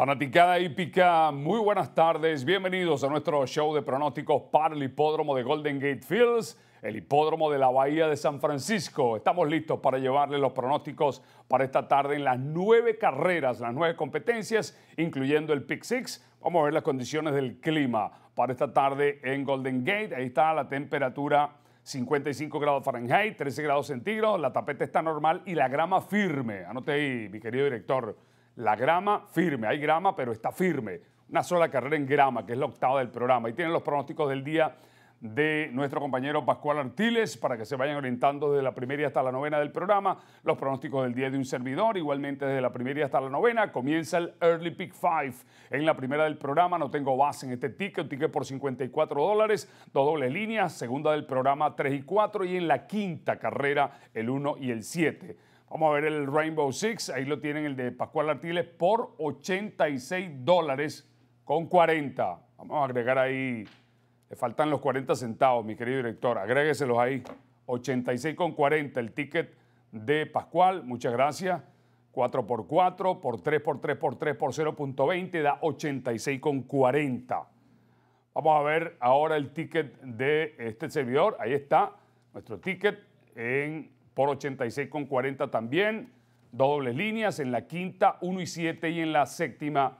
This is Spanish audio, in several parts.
Fanaticada hípica, muy buenas tardes. Bienvenidos a nuestro show de pronósticos para el hipódromo de Golden Gate Fields, el hipódromo de la Bahía de San Francisco. Estamos listos para llevarles los pronósticos para esta tarde en las nueve carreras, las nueve competencias, incluyendo el Pick Six. Vamos a ver las condiciones del clima para esta tarde en Golden Gate. Ahí está la temperatura 55 grados Fahrenheit, 13 grados centígrados. La tapeta está normal y la grama firme. Anote ahí, mi querido director la grama firme. Hay grama, pero está firme. Una sola carrera en grama, que es la octava del programa. Y tienen los pronósticos del día de nuestro compañero Pascual Artiles para que se vayan orientando desde la primera hasta la novena del programa, los pronósticos del día de un servidor, igualmente desde la primera hasta la novena, comienza el Early Pick 5 en la primera del programa, no tengo base en este ticket, un ticket por 54 dólares, dos dobles líneas, segunda del programa 3 y 4 y en la quinta carrera el 1 y el 7 Vamos a ver el Rainbow Six, ahí lo tienen el de Pascual Artiles por 86 dólares con 40. Vamos a agregar ahí, le faltan los 40 centavos, mi querido director, agrégueselos ahí. 86 con 40 el ticket de Pascual, muchas gracias. 4 por 4 por 3 por 3 por 3, por 0.20 da 86 con 40. Vamos a ver ahora el ticket de este servidor. Ahí está nuestro ticket en por 86,40 también. Dos dobles líneas en la quinta, 1 y 7 y en la séptima,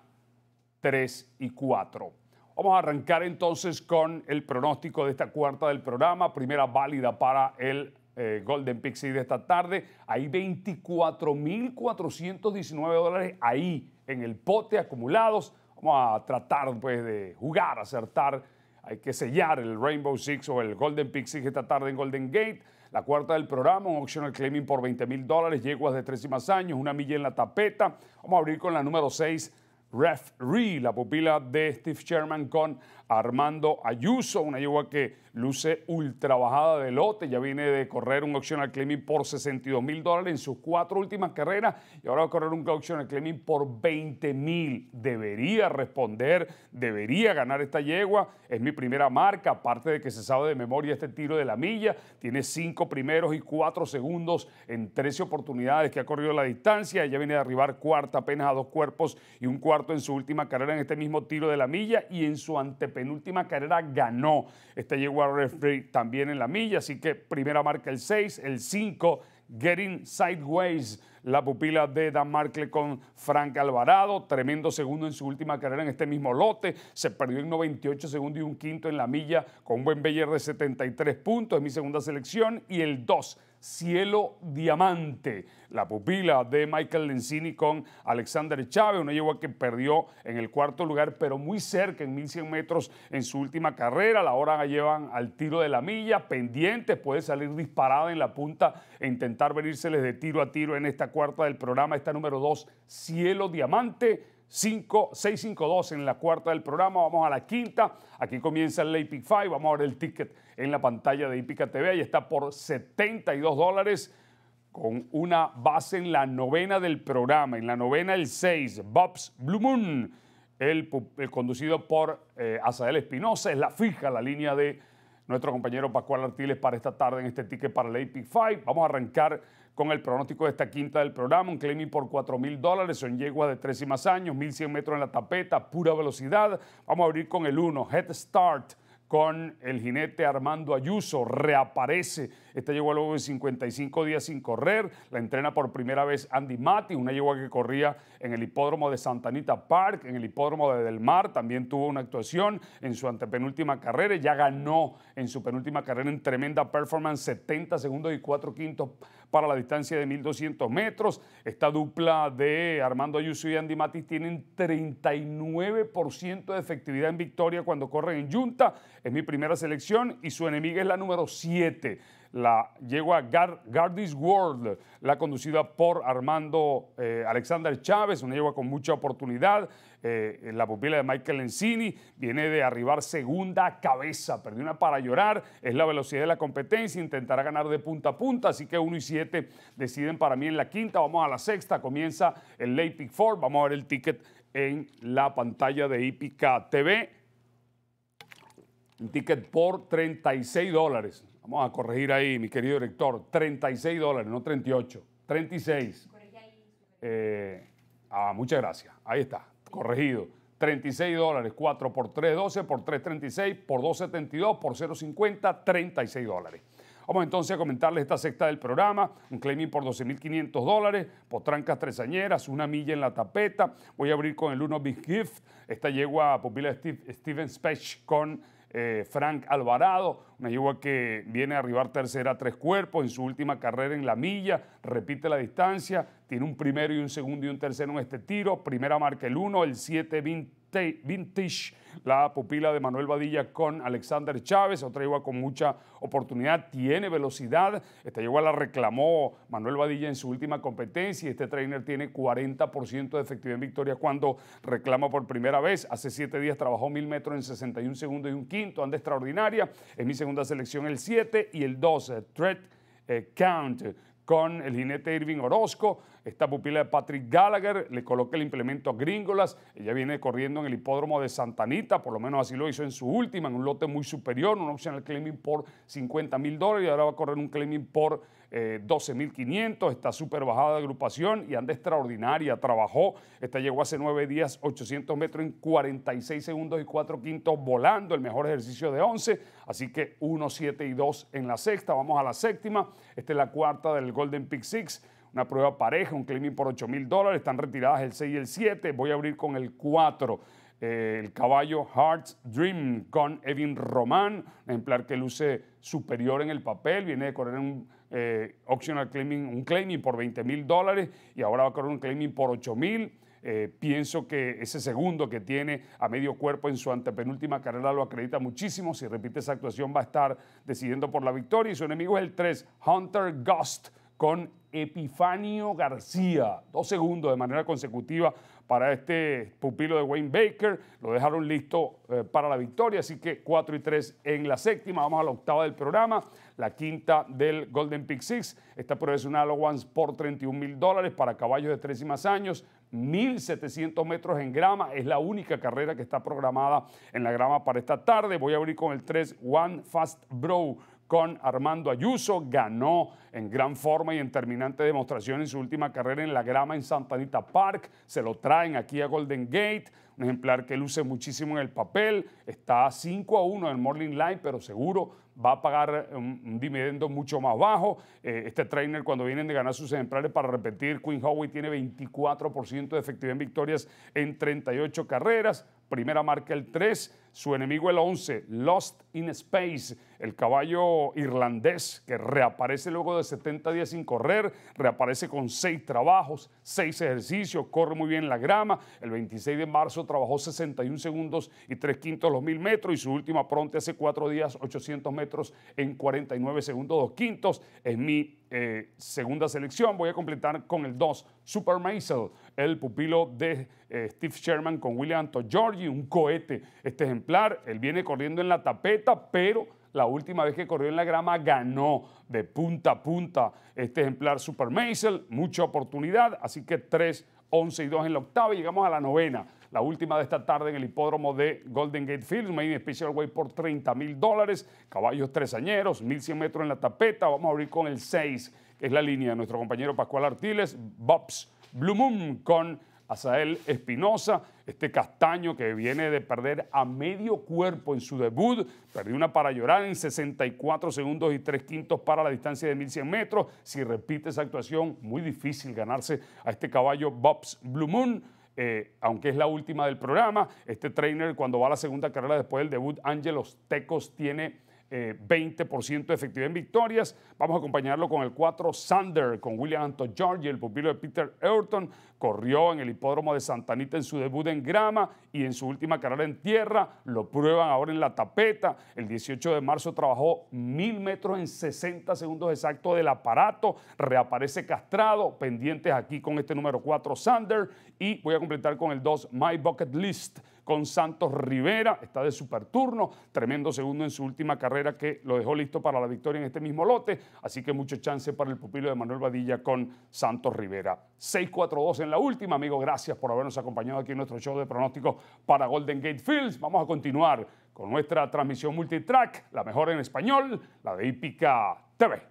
3 y 4. Vamos a arrancar entonces con el pronóstico de esta cuarta del programa, primera válida para el eh, Golden Pixie de esta tarde. Hay 24.419 dólares ahí en el pote acumulados. Vamos a tratar pues, de jugar, acertar. Hay que sellar el Rainbow Six o el Golden Pixie esta tarde en Golden Gate. La cuarta del programa, un optional claiming por 20 mil dólares, yeguas de tres y más años, una milla en la tapeta. Vamos a abrir con la número 6, Referee, la pupila de Steve Sherman con Armando Ayuso, una yegua que luce ultra bajada de lote, ya viene de correr un optional claiming por 62 mil dólares en sus cuatro últimas carreras y ahora va a correr un optional claiming por 20 mil. Debería responder, debería ganar esta yegua, es mi primera marca, aparte de que se sabe de memoria este tiro de la milla, tiene cinco primeros y cuatro segundos en 13 oportunidades que ha corrido la distancia, Ya viene de arribar cuarta apenas a dos cuerpos y un cuarto en su última carrera en este mismo tiro de la milla y en su antepenúltima carrera ganó. Este llegó a Referee también en la milla, así que primera marca el 6, el 5, Getting Sideways, la pupila de Dan Markle con Frank Alvarado, tremendo segundo en su última carrera en este mismo lote, se perdió en 98 segundos y un quinto en la milla con un buen Beller de 73 puntos, en mi segunda selección, y el 2 Cielo Diamante, la pupila de Michael Lenzini con Alexander Chávez, una yegua que perdió en el cuarto lugar, pero muy cerca, en 1100 metros, en su última carrera. La hora la llevan al tiro de la milla, pendiente puede salir disparada en la punta e intentar venírseles de tiro a tiro en esta cuarta del programa, esta número 2, Cielo Diamante 5, 652 en la cuarta del programa. Vamos a la quinta. Aquí comienza el Epic Five, Vamos a ver el ticket en la pantalla de Ipica TV. Ahí está por 72 dólares con una base en la novena del programa. En la novena el 6, Bob's Blue Moon, el, eh, conducido por eh, Espinosa. Es la fija, la línea de nuestro compañero Pascual Artiles para esta tarde en este ticket para el ap 5. Vamos a arrancar con el pronóstico de esta quinta del programa, un claiming por 4 mil dólares, son yegua de 3 y más años, 1100 metros en la tapeta, pura velocidad. Vamos a abrir con el 1, Head Start con el jinete Armando Ayuso, reaparece. Esta llegó luego de 55 días sin correr, la entrena por primera vez Andy Mati, una yegua que corría en el hipódromo de Santanita Park, en el hipódromo de Del Mar, también tuvo una actuación en su antepenúltima carrera, ya ganó en su penúltima carrera en tremenda performance, 70 segundos y 4 quintos para la distancia de 1.200 metros. Esta dupla de Armando Ayuso y Andy Matis tienen 39% de efectividad en victoria cuando corren en Junta. Es mi primera selección y su enemiga es la número 7 la yegua Gar Gardis World, la conducida por Armando eh, Alexander Chávez, una yegua con mucha oportunidad. Eh, la pupila de Michael Encini viene de arribar segunda cabeza, perdió una para llorar, es la velocidad de la competencia, intentará ganar de punta a punta, así que 1 y 7 deciden para mí en la quinta, vamos a la sexta, comienza el late pick 4, vamos a ver el ticket en la pantalla de Ipica TV. Un ticket por 36 dólares. Vamos a corregir ahí, mi querido director. 36 dólares, no 38. 36. Eh, ah, muchas gracias. Ahí está, corregido. 36 dólares, 4 por 3, 12, por 3, 36, por 2, 72, por 0, 50, 36 dólares. Vamos entonces a comentarles esta sexta del programa, un claiming por 12.500 dólares, trancas tresañeras, una milla en la tapeta. Voy a abrir con el 1 Big Gift, esta yegua pupila Steve, Steven Spech con eh, Frank Alvarado, una yegua que viene a arribar tercera a tres cuerpos en su última carrera en la milla, repite la distancia, tiene un primero y un segundo y un tercero en este tiro, primera marca el 1, el 7, 20, Vintage, la pupila de Manuel Badilla con Alexander Chávez, otra yegua con mucha oportunidad, tiene velocidad, esta yegua la reclamó Manuel Badilla en su última competencia y este trainer tiene 40% de efectividad en victoria cuando reclama por primera vez, hace siete días trabajó mil metros en 61 segundos y un quinto, anda extraordinaria, En mi segunda selección el 7 y el 12, Threat eh, Count con el jinete Irving Orozco, esta pupila de Patrick Gallagher le coloca el implemento a Gringolas. Ella viene corriendo en el hipódromo de Santanita. por lo menos así lo hizo en su última, en un lote muy superior, un al claiming por 50 mil dólares y ahora va a correr un claiming por 12.500, eh, está súper bajada de agrupación y anda extraordinaria, trabajó, esta llegó hace nueve días 800 metros en 46 segundos y 4 quintos volando, el mejor ejercicio de 11, así que 1, 7 y 2 en la sexta, vamos a la séptima, esta es la cuarta del Golden Pick Six una prueba pareja, un claiming por 8 mil dólares, están retiradas el 6 y el 7, voy a abrir con el 4. Eh, el caballo Heart's Dream con Evin Román, ejemplar que luce superior en el papel, viene de correr un eh, optional claiming, un claiming por 20 mil dólares y ahora va a correr un claiming por 8 mil. Eh, pienso que ese segundo que tiene a medio cuerpo en su antepenúltima carrera lo acredita muchísimo. Si repite esa actuación va a estar decidiendo por la victoria y su enemigo es el 3, Hunter Ghost con Epifanio García. Dos segundos de manera consecutiva para este pupilo de Wayne Baker. Lo dejaron listo eh, para la victoria, así que 4 y 3 en la séptima. Vamos a la octava del programa, la quinta del Golden Pick Six. Esta prueba es una por 31 mil dólares para caballos de tres y más años. 1.700 metros en grama, es la única carrera que está programada en la grama para esta tarde. Voy a abrir con el 3 One Fast Bro con Armando Ayuso. Ganó en gran forma y en terminante demostración en su última carrera en la grama en Santa Anita Park. Se lo traen aquí a Golden Gate. Un ejemplar que luce muchísimo en el papel. Está 5 a 1 en Morning Line, pero seguro va a pagar um, un, dividendo mucho más bajo. Eh, este trainer, cuando vienen de ganar sus ejemplares, para repetir, Queen Howie tiene 24% de efectividad en victorias en 38 carreras. Primera marca el 3, su enemigo el 11, Lost in Space el caballo irlandés que reaparece luego de 70 días sin correr, reaparece con seis trabajos, seis ejercicios, corre muy bien la grama. El 26 de marzo trabajó 61 segundos y 3 quintos los mil metros y su última pronta hace cuatro días 800 metros en 49 segundos 2 quintos. Es mi eh, segunda selección. Voy a completar con el 2, Super Maisel, el pupilo de eh, Steve Sherman con William Anto un cohete este ejemplar. Él viene corriendo en la tapeta, pero la última vez que corrió en la grama ganó de punta a punta este ejemplar Super Maisel. Mucha oportunidad, así que 3, 11 y 2 en la octava y llegamos a la novena. La última de esta tarde en el hipódromo de Golden Gate Fields, Made Special Way por 30 mil dólares, caballos tresañeros, 1100 metros en la tapeta. Vamos a abrir con el 6, que es la línea de nuestro compañero Pascual Artiles, Bobs Blue Moon con Azael Espinosa, este castaño que viene de perder a medio cuerpo en su debut, perdió una para llorar en 64 segundos y 3 quintos para la distancia de 1100 metros. Si repite esa actuación, muy difícil ganarse a este caballo Bob's Blue Moon. Eh, aunque es la última del programa, este trainer cuando va a la segunda carrera después del debut, Ángel Tecos tiene 20% eh, de efectividad en victorias. Vamos a acompañarlo con el 4 Sander, con William Anto George, el pupilo de Peter Ayrton. Corrió en el hipódromo de Santanita en su debut en grama y en su última carrera en tierra. Lo prueban ahora en la tapeta. El 18 de marzo trabajó mil metros en 60 segundos exactos del aparato. Reaparece castrado. Pendientes aquí con este número 4 Sander. Y voy a completar con el 2 My Bucket List con Santos Rivera, está de superturno, tremendo segundo en su última carrera que lo dejó listo para la victoria en este mismo lote, así que mucho chance para el pupilo de Manuel Badilla con Santos Rivera. 6-4-2 en la última, amigo, gracias por habernos acompañado aquí en nuestro show de pronósticos para Golden Gate Fields. Vamos a continuar con nuestra transmisión multitrack, la mejor en español, la de Hípica TV.